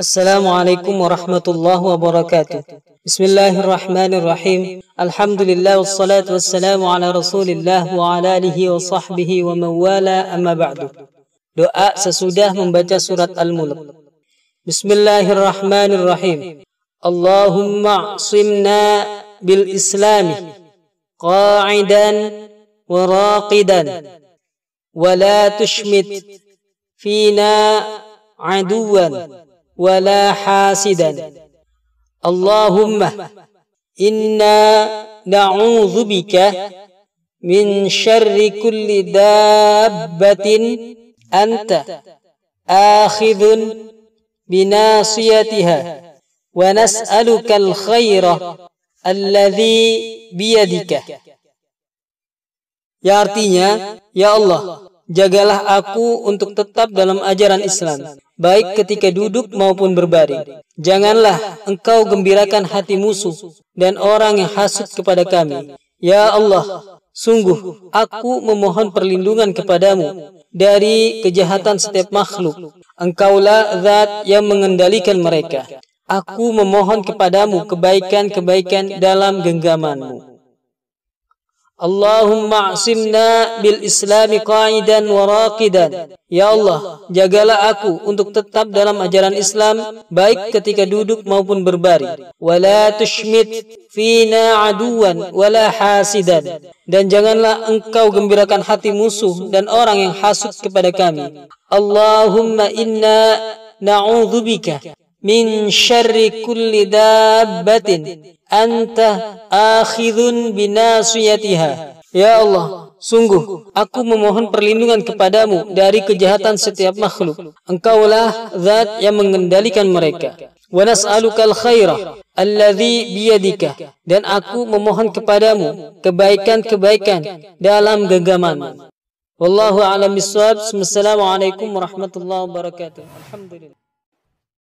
السلام عليكم ورحمة الله وبركاته بسم الله الرحمن الرحيم الحمد لله والصلاة والسلام على رسول الله وعلى آله وصحبه ومن وموالا أما بعد دعاء سسوده من بجا سورة الملك بسم الله الرحمن الرحيم اللهم اعصمنا بالإسلام قاعدا وراقدا ولا تشمت فينا عدوا ولا حاسدا اللهم إنا نعوذ بك من شر كل دابة أنت آخذ بناصيتها ونسألك الخير الذي بيدك Ya artinya, Ya Allah, jagalah aku untuk tetap dalam ajaran Islam baik ketika duduk maupun berbaring. Janganlah engkau gembirakan hati musuh dan orang yang hasut kepada kami. Ya Allah, sungguh aku memohon perlindungan kepadamu dari kejahatan setiap makhluk. Engkaulah zat yang mengendalikan mereka. Aku memohon kepadamu kebaikan-kebaikan dalam genggamanmu. Allahumma asimna bil islami qa'idan wa raqidan. Ya Allah, jagalah aku untuk tetap dalam ajaran Islam baik ketika duduk maupun berbaring. Wa la tushmit fina aduan wa la hasidan. Dan janganlah engkau gembirakan hati musuh dan orang yang hasut kepada kami. Allahumma inna na'udzubika min syarri kulli dabbatin anta akhidun binasiyatiha ya Allah sungguh aku memohon perlindungan kepadamu dari kejahatan setiap makhluk engkaulah zat yang mengendalikan mereka wa nas'alukal khaira alladhi biyadika dan aku memohon kepadamu kebaikan-kebaikan dalam genggamanmu wallahu a'lam bissawab alaikum warahmatullahi wabarakatuh alhamdulillah